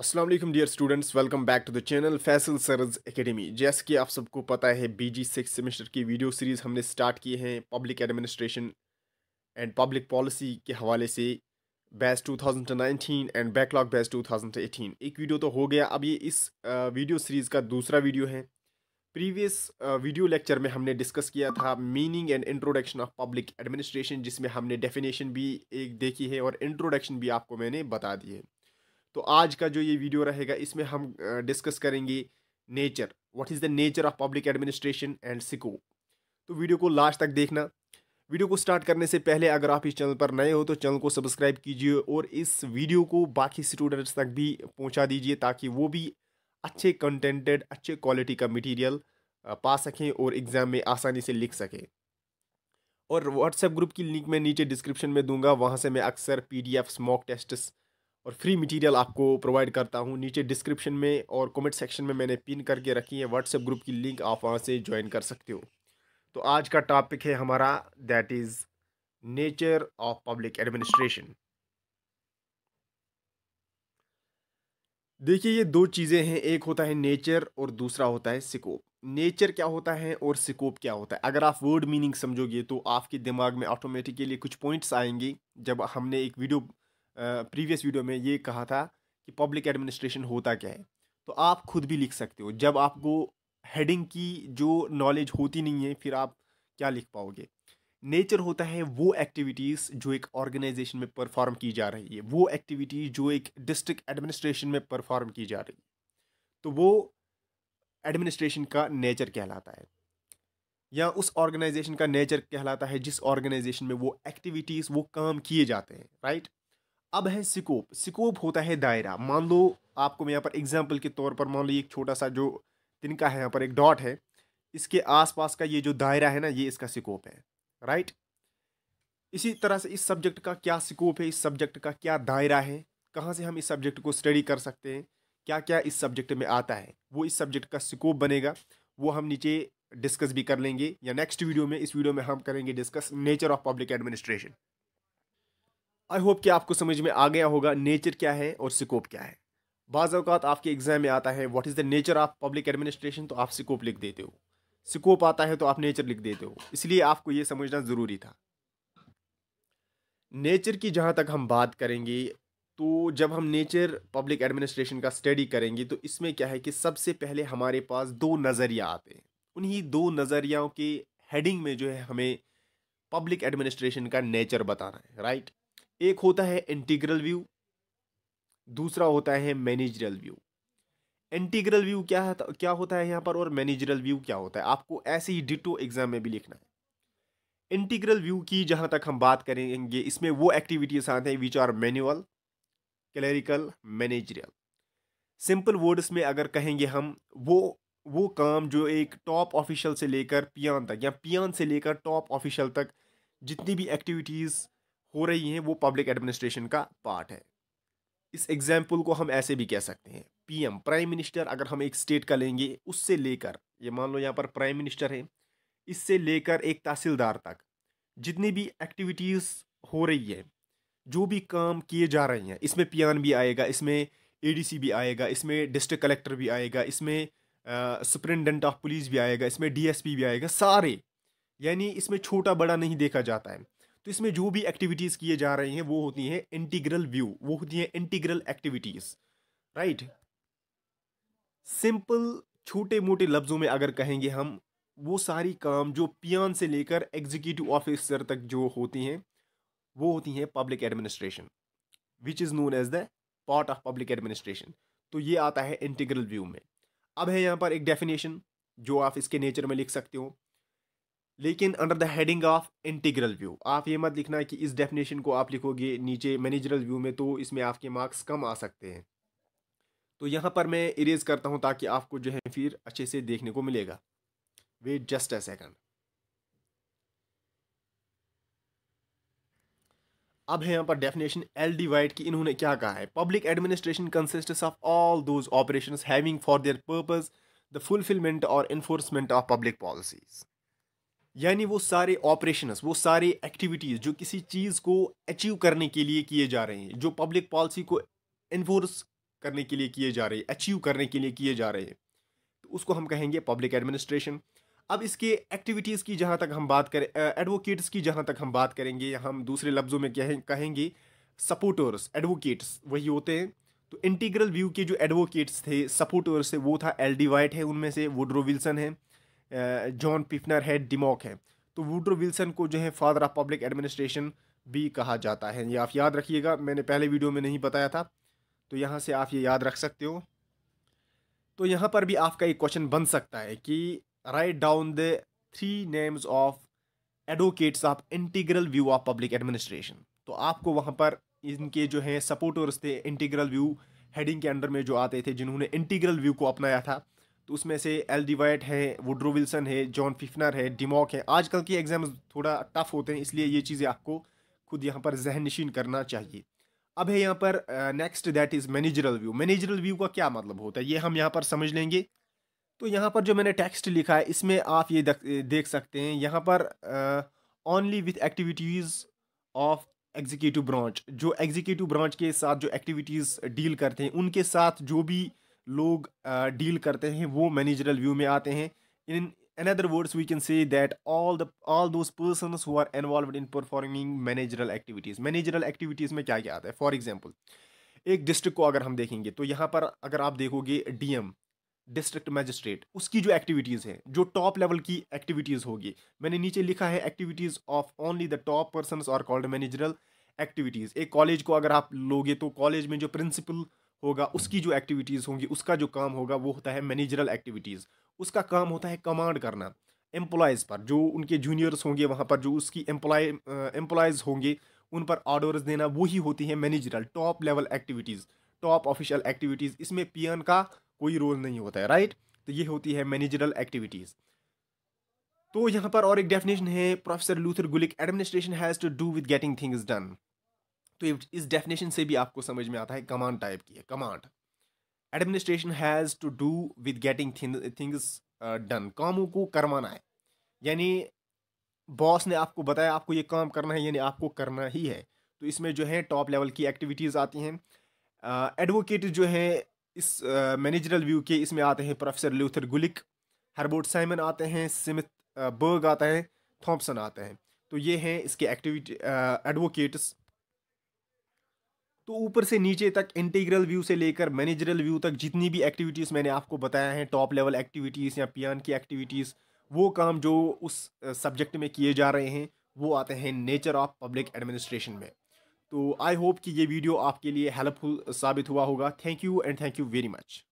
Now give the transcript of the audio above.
Aslam dear students welcome back to the channel Faisal Saraj academy जैसे कि आप सबको पता है बी जी सिक्स सेमेस्टर की वीडियो सीरीज़ हमने स्टार्ट की हैं public administration and public policy के हवाले से बैच 2019 एंड बैकलॉग बैच 2018 एक वीडियो तो हो गया अब ये इस वीडियो सीरीज़ का दूसरा वीडियो है प्रीवियस वीडियो लेक्चर में हमने डिस्कस किया था meaning and introduction of public administration जिसमें हमने डेफिनेशन भी एक देखी है और इंट्रोडक्शन भी आपको मैंने बता दी है तो आज का जो ये वीडियो रहेगा इसमें हम डिस्कस करेंगे nature what is the nature of public administration and सिको तो वीडियो को लास्ट तक देखना वीडियो को स्टार्ट करने से पहले अगर आप इस चैनल पर नए हो तो चैनल को सब्सक्राइब कीजिए और इस वीडियो को बाकी स्टूडेंट्स तक भी पहुँचा दीजिए ताकि वो भी अच्छे कंटेंटेड अच्छे क्वालिटी का मटीरियल पा सकें और एग्ज़ाम में आसानी से लिख सकें और व्हाट्सएप ग्रुप की लिंक मैं नीचे डिस्क्रिप्शन में दूंगा वहाँ से मैं अक्सर पी डी मॉक टेस्ट्स और फ्री मटेरियल आपको प्रोवाइड करता हूँ नीचे डिस्क्रिप्शन में और कमेंट सेक्शन में मैंने पिन करके रखी है व्हाट्सएप ग्रुप की लिंक आप वहाँ से ज्वाइन कर सकते हो तो आज का टॉपिक है हमारा that is nature of public administration देखिए ये दो चीज़ें हैं एक होता है नेचर और दूसरा होता है सिकोप नेचर क्या होता है और सिकोप क्या होता है अगर आप वर्ड मीनिंग समझोगे तो आपके दिमाग में ऑटोमेटिकली कुछ पॉइंट्स आएंगे जब हमने एक वीडियो प्रीवियस वीडियो में ये कहा था कि पब्लिक एडमिनिस्ट्रेशन होता क्या है तो आप खुद भी लिख सकते हो जब आपको हेडिंग की जो नॉलेज होती नहीं है फिर आप क्या लिख पाओगे नेचर होता है वो एक्टिविटीज़ जो एक ऑर्गेनाइजेशन में परफॉर्म की जा रही है वो एक्टिविटीज़ जो एक डिस्ट्रिक्ट एडमिनिस्ट्रेशन में परफॉर्म की जा रही है तो वो एडमिनिस्ट्रेशन का नेचर कहलाता है या उस ऑर्गेनाइजेशन का नेचर कहलाता है जिस ऑर्गेनाइजेशन में वो एक्टिविटीज़ वो काम किए जाते हैं राइट अब है सिकोप सिकोप होता है दायरा मान लो आपको मैं यहाँ पर एग्जाम्पल के तौर पर मान लो एक छोटा सा जो तिनका है यहाँ पर एक डॉट है इसके आसपास का ये जो दायरा है ना ये इसका सिकोप है राइट इसी तरह से इस सब्जेक्ट का क्या स्कोप है इस सब्जेक्ट का क्या दायरा है कहाँ से हम इस सब्जेक्ट को स्टडी कर सकते हैं क्या क्या इस सब्जेक्ट में आता है वो इस सब्जेक्ट का स्कोप बनेगा वो हम नीचे डिस्कस भी कर लेंगे या नेक्स्ट वीडियो में इस वीडियो में हम करेंगे discuss nature of public administration I hope कि आपको समझ में आ गया होगा नेचर क्या है और स्कोप क्या है बाज़ अवकात आपके एग्ज़ाम में आता है what is the nature of public administration तो आप स्कोप लिख देते हो स्कोप आता है तो आप नेचर लिख देते हो इसलिए आपको ये समझना ज़रूरी था नेचर की जहाँ तक हम बात करेंगे तो जब हम नेचर पब्लिक एडमिनिस्ट्रेशन का स्टडी करेंगे तो इसमें क्या है कि सबसे पहले हमारे पास दो नज़रिया आते हैं उन्हीं दो नज़रियाओं के हेडिंग में जो है हमें पब्लिक एडमिनिस्ट्रेशन का नेचर बताना है राइट एक होता है इंटीग्रल व्यू दूसरा होता है मैनेजरल व्यू इंटीग्रल व्यू क्या है क्या होता है यहाँ पर और मैनेजरल व्यू क्या होता है आपको ऐसे ही डिटो एग्जाम में भी लिखना है इंटीग्रल व्यू की जहाँ तक हम बात करेंगे इसमें वो एक्टिविटीज आते हैं which are manual clerical managerial simple words में अगर कहेंगे हम वो वो काम जो एक टॉप ऑफिशियल से लेकर पियान तक या पियान से लेकर टॉप ऑफिशियल तक जितनी भी एक्टिविटीज़ हो रही हैं वो पब्लिक एडमिनिस्ट्रेशन का पार्ट है इस एग्जाम्पल को हम ऐसे भी कह सकते हैं पीएम प्राइम मिनिस्टर अगर हम एक स्टेट का लेंगे उससे लेकर ये मान लो यहाँ पर प्राइम मिनिस्टर है इससे लेकर एक तहसीलदार तक जितनी भी एक्टिविटीज़ हो रही है जो भी काम किए जा रहे हैं इसमें पियान भी आएगा इसमें एडीसी भी आएगा इसमें डिस्ट्रिक्ट कलेक्टर भी आएगा इसमें सुप्रिटेंडेंट ऑफ पुलिस भी आएगा इसमें डीएसपी भी आएगा सारे यानी इसमें छोटा बड़ा नहीं देखा जाता है तो इसमें जो भी एक्टिविटीज़ किए जा रही हैं वो होती हैं इंटीग्रल व्यू वो होती हैं इंटीग्रल एक्टिविटीज़ राइट सिंपल छोटे मोटे लफ्ज़ों में अगर कहेंगे हम वो सारी काम जो पियान से लेकर एग्जीक्यूटिव ऑफिसर तक जो होती हैं वो होती हैं public administration which is known as the part of public administration तो ये आता है इंटीग्रल व्यू में अब है यहाँ पर एक डेफिनेशन जो आप इसके नेचर में लिख सकते हो लेकिन under the heading of integral view आप ये मत लिखना कि इस डेफिनेशन को आप लिखोगे नीचे मैनेजरल व्यू में तो इसमें आपके मार्क्स कम आ सकते हैं तो यहाँ पर मैं इरेज करता हूँ ताकि आपको जो है फिर अच्छे से देखने को मिलेगा वेट जस्ट अ सेकंड अब है यहाँ पर डेफिनेशन एल डी वाइट की इन्होंने क्या कहा है public administration consist of all those operation having for their purpose the fulfilment और इन्फोर्समेंट ऑफ पब्लिक पॉलिसीज़ यानी वो सारे ऑपरेशन वो सारे एक्टिविटीज़ जो किसी चीज़ को अचीव करने के लिए किए जा रहे हैं जो पब्लिक पॉलिसी को इन्फोर्स करने के लिए किए जा रहे हैं अचीव करने के लिए किए जा रहे हैं तो उसको हम कहेंगे पब्लिक एडमिनिस्ट्रेशन अब इसके एक्टिविटीज़ की जहाँ तक हम बात करें एडवोकेट्स की जहाँ तक हम बात करेंगे हम दूसरे लफ्ज़ों में कहें कहेंगे सपोर्टर्स एडवोकेट्स वही होते हैं तो इंटीग्रल व्यू के जो एडवोकेट्स थे सपोर्टर्स थे वो था एल डी वाइट है उनमें से वुड्रो विल्सन है जॉन पिफनर है डिमोक है तो वूड्रो विल्सन को जो है फादर ऑफ पब्लिक एडमिनिस्ट्रेशन भी कहा जाता है ये आप याद रखिएगा मैंने पहले वीडियो में नहीं बताया था तो यहाँ से आप ये याद रख सकते हो तो यहाँ पर भी आपका एक क्वेश्चन बन सकता है कि right down the three names of advocates of integral view of public administration तो आपको वहाँ पर इनके जो हैं सपोर्टर्स थे इंटीग्रल व्यू हेडिंग के अंडर में जो आते थे जिन्होंने इंटीग्रल व्यू को अपनाया था तो उसमें से एल डिवाइट है वुड्रो विल्सन है जॉन फिफनर है डिमॉक है आजकल के एग्ज़ाम थोड़ा टफ होते हैं इसलिए ये चीज़ें आपको खुद यहाँ पर जहन नशीन करना चाहिए अब है यहाँ पर next that is managerial view managerial view का क्या मतलब होता है ये हम यहाँ पर समझ लेंगे तो यहाँ पर जो मैंने टेक्स्ट लिखा है इसमें आप ये देख सकते हैं यहाँ पर only with activities of executive branch जो एग्जीक्यूटिव ब्रांच के साथ जो एक्टिविटीज़ डील करते हैं उनके साथ जो भी uh, लोग डील करते हैं वो मैनेजरल व्यू में आते हैं in other words we can say that all the all those person who are involve in performing managerial activities managerial activities में क्या क्या आता है फॉर एग्ज़ाम्पल एक डिस्ट्रिक्ट को अगर हम देखेंगे तो यहाँ पर अगर आप देखोगे डी एम डिस्ट्रिक्ट मजिस्ट्रेट उसकी जो एक्टिविटीज़ हैं जो टॉप लेवल की एक्टिविटीज़ होगी मैंने नीचे लिखा है activities of only the top person और कॉल्ड मैनेजरल एक्टिविटीज़ एक कॉलेज को अगर आप लोगे तो कॉलेज में जो प्रिंसिपल होगा उसकी जो एक्टिविटीज़ होंगी उसका जो काम होगा वो होता है मैनेजरल एक्टिविटीज़ उसका काम होता है कमांड करना एम्प्लॉयज़ पर जो उनके जूनियर्स होंगे वहाँ पर जो उसकी एम्प्लॉय एम्प्लॉयज़ होंगे उन पर ऑर्डर्स देना वही होती है managerial top level activities top official activities इसमें पी का कोई रोल नहीं होता है राइट तो ये होती है मैनेजरल एक्टिविटीज़ तो यहाँ पर और एक डेफिनेशन है professor Luther Gulick administration has to do with getting things done तो इस डेफिनेशन से भी आपको समझ में आता है कमांड टाइप की है command administration has to do with getting things done कामों को करवाना है यानी बॉस ने आपको बताया आपको ये काम करना है यानी आपको करना ही है तो इसमें जो है टॉप लेवल की एक्टिविटीज़ आती हैं एडवोकेट uh, जो हैं इस मैनेजरल uh, व्यू के इसमें आते हैं professor Luther Gulick Herbert Simon आते हैं सिमिथ बर्ग आता है थॉम्पसन आते हैं तो ये हैं इसके एक्टिविटी एडवोकेट्स uh, तो ऊपर से नीचे तक इंटीग्रल व्यू से लेकर मैनेजरल व्यू तक जितनी भी एक्टिविटीज़ मैंने आपको बताया है टॉप लेवल एक्टिविटीज़ या पियान की एक्टिविटीज़ वो काम जो उस सब्जेक्ट में किए जा रहे हैं वो आते हैं नेचर ऑफ पब्लिक एडमिनिस्ट्रेशन में तो आई होप कि ये वीडियो आपके लिए हेल्पफुल साबित हुआ होगा thank you and thank you very much